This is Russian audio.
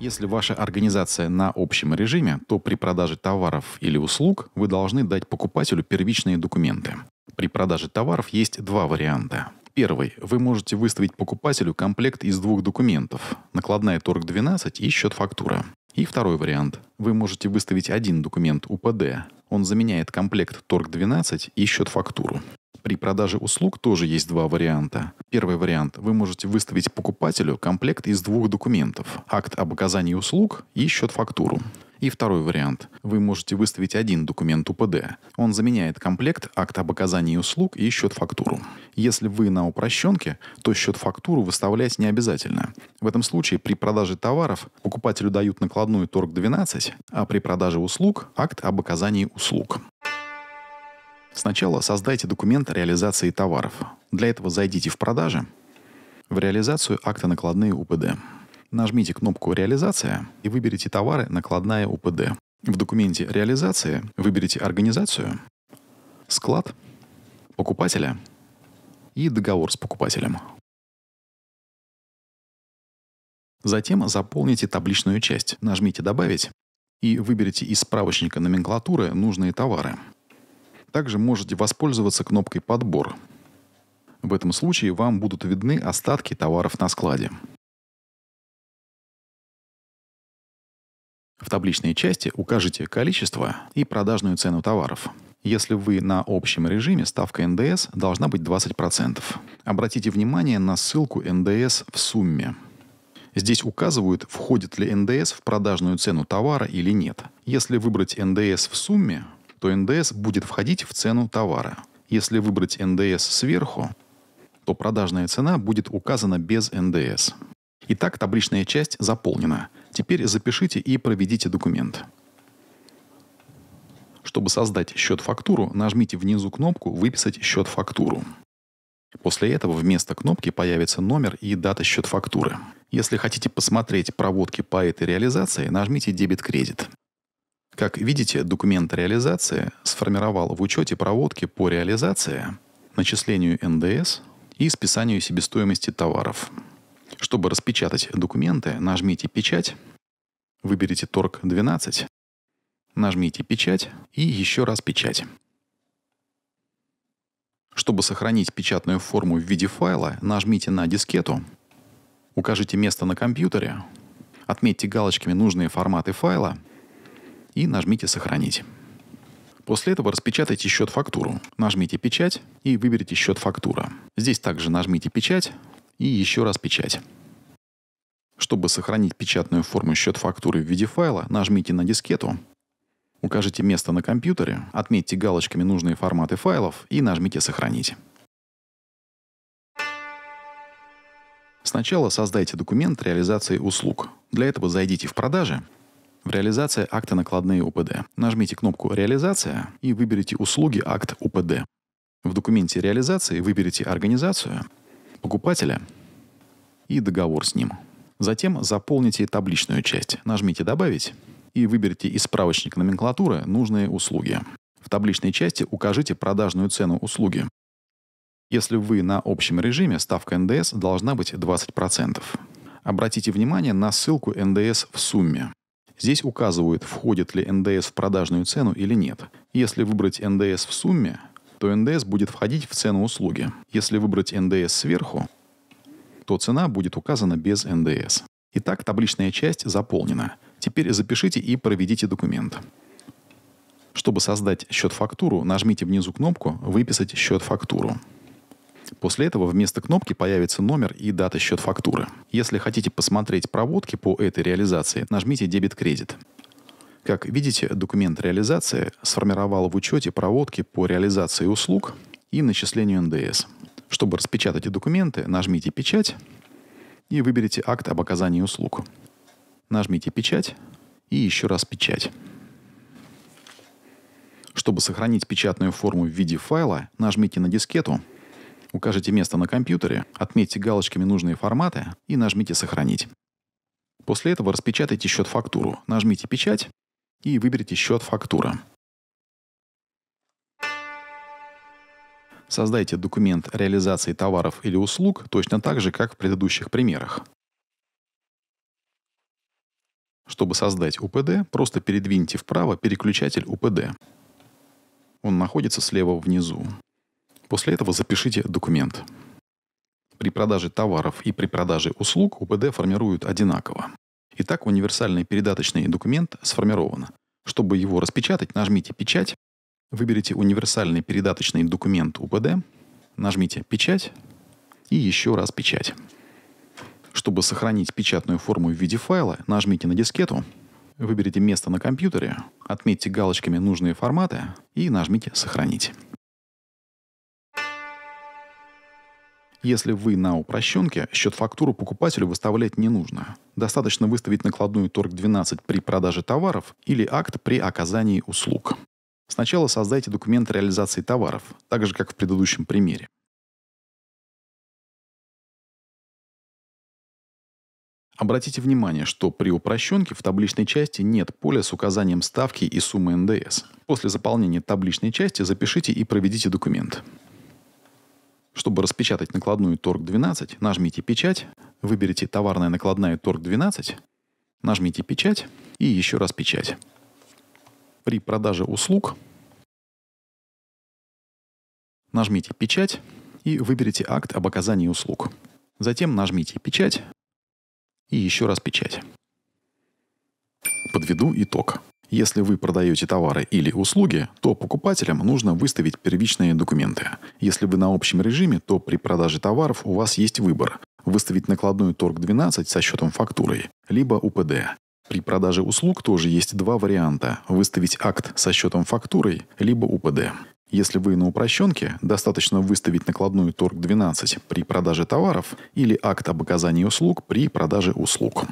Если ваша организация на общем режиме, то при продаже товаров или услуг вы должны дать покупателю первичные документы. При продаже товаров есть два варианта. Первый. Вы можете выставить покупателю комплект из двух документов – накладная торг-12 и счет фактура. И второй вариант. Вы можете выставить один документ УПД. Он заменяет комплект торг-12 и счет фактуру. При продаже услуг тоже есть два варианта. Первый вариант. Вы можете выставить покупателю комплект из двух документов. Акт об оказании услуг и счет-фактуру. И второй вариант. Вы можете выставить один документ УПД. Он заменяет комплект, акт об оказании услуг и счет-фактуру. Если вы на упрощенке, то счет-фактуру выставлять не обязательно. В этом случае при продаже товаров покупателю дают накладную торг 12, а при продаже услуг – акт об оказании услуг. Сначала создайте документ реализации товаров. Для этого зайдите в «Продажи», в реализацию акта накладные УПД. Нажмите кнопку «Реализация» и выберите «Товары. Накладная УПД». В документе Реализация выберите организацию, склад, покупателя и договор с покупателем. Затем заполните табличную часть, нажмите «Добавить» и выберите из справочника номенклатуры нужные товары – также можете воспользоваться кнопкой «Подбор». В этом случае вам будут видны остатки товаров на складе. В табличной части укажите количество и продажную цену товаров. Если вы на общем режиме, ставка НДС должна быть 20%. Обратите внимание на ссылку «НДС в сумме». Здесь указывают, входит ли НДС в продажную цену товара или нет. Если выбрать НДС в сумме, то НДС будет входить в цену товара. Если выбрать НДС сверху, то продажная цена будет указана без НДС. Итак, табличная часть заполнена. Теперь запишите и проведите документ. Чтобы создать счет-фактуру, нажмите внизу кнопку «Выписать счет-фактуру». После этого вместо кнопки появится номер и дата счет-фактуры. Если хотите посмотреть проводки по этой реализации, нажмите дебит кредит как видите, документ реализации сформировал в учете проводки по реализации, начислению НДС и списанию себестоимости товаров. Чтобы распечатать документы, нажмите «Печать», выберите «Торг 12», нажмите «Печать» и еще раз «Печать». Чтобы сохранить печатную форму в виде файла, нажмите на дискету, укажите место на компьютере, отметьте галочками нужные форматы файла – и нажмите «Сохранить». После этого распечатайте счет фактуру. Нажмите «Печать» и выберите счет фактура. Здесь также нажмите «Печать» и еще раз «Печать». Чтобы сохранить печатную форму счет фактуры в виде файла, нажмите на дискету, укажите место на компьютере, отметьте галочками нужные форматы файлов и нажмите «Сохранить». Сначала создайте документ реализации услуг. Для этого зайдите в продажи в реализации акта накладные УПД. Нажмите кнопку «Реализация» и выберите услуги акт УПД. В документе реализации выберите организацию, покупателя и договор с ним. Затем заполните табличную часть. Нажмите «Добавить» и выберите из справочника номенклатуры нужные услуги. В табличной части укажите продажную цену услуги. Если вы на общем режиме, ставка НДС должна быть 20%. Обратите внимание на ссылку НДС в сумме. Здесь указывают, входит ли НДС в продажную цену или нет. Если выбрать НДС в сумме, то НДС будет входить в цену услуги. Если выбрать НДС сверху, то цена будет указана без НДС. Итак, табличная часть заполнена. Теперь запишите и проведите документ. Чтобы создать счет-фактуру, нажмите внизу кнопку «Выписать счет-фактуру». После этого вместо кнопки появится номер и дата счет фактуры. Если хотите посмотреть проводки по этой реализации, нажмите «Дебит-кредит». Как видите, документ реализации сформировал в учете проводки по реализации услуг и начислению НДС. Чтобы распечатать документы, нажмите «Печать» и выберите акт об оказании услуг. Нажмите «Печать» и еще раз «Печать». Чтобы сохранить печатную форму в виде файла, нажмите на дискету – Укажите место на компьютере, отметьте галочками нужные форматы и нажмите «Сохранить». После этого распечатайте счет-фактуру, нажмите «Печать» и выберите «Счет-фактура». Создайте документ реализации товаров или услуг точно так же, как в предыдущих примерах. Чтобы создать УПД, просто передвиньте вправо переключатель УПД. Он находится слева внизу. После этого запишите документ. При продаже товаров и при продаже услуг УПД формируют одинаково. Итак, универсальный передаточный документ сформирован. Чтобы его распечатать, нажмите «Печать», выберите универсальный передаточный документ УПД, нажмите «Печать» и еще раз «Печать». Чтобы сохранить печатную форму в виде файла, нажмите на дискету, выберите место на компьютере, отметьте галочками нужные форматы и нажмите «Сохранить». Если вы на упрощенке, счет фактуру покупателю выставлять не нужно. Достаточно выставить накладную торг 12 при продаже товаров или акт при оказании услуг. Сначала создайте документ реализации товаров, так же как в предыдущем примере. Обратите внимание, что при упрощенке в табличной части нет поля с указанием ставки и суммы НДС. После заполнения табличной части запишите и проведите документ. Чтобы распечатать накладную Торг-12, нажмите «Печать», выберите «Товарная накладная Торг-12», нажмите «Печать» и еще раз «Печать». При продаже услуг нажмите «Печать» и выберите акт об оказании услуг. Затем нажмите «Печать» и еще раз «Печать». Подведу итог. Если вы продаете товары или услуги, то покупателям нужно выставить первичные документы. Если вы на общем режиме, то при продаже товаров у вас есть выбор – выставить накладную торг-12 со счетом фактурой, либо УПД. При продаже услуг тоже есть два варианта – выставить акт со счетом фактурой, либо УПД. Если вы на упрощенке, достаточно выставить накладную торг-12 при продаже товаров или акт об оказании услуг при продаже услуг.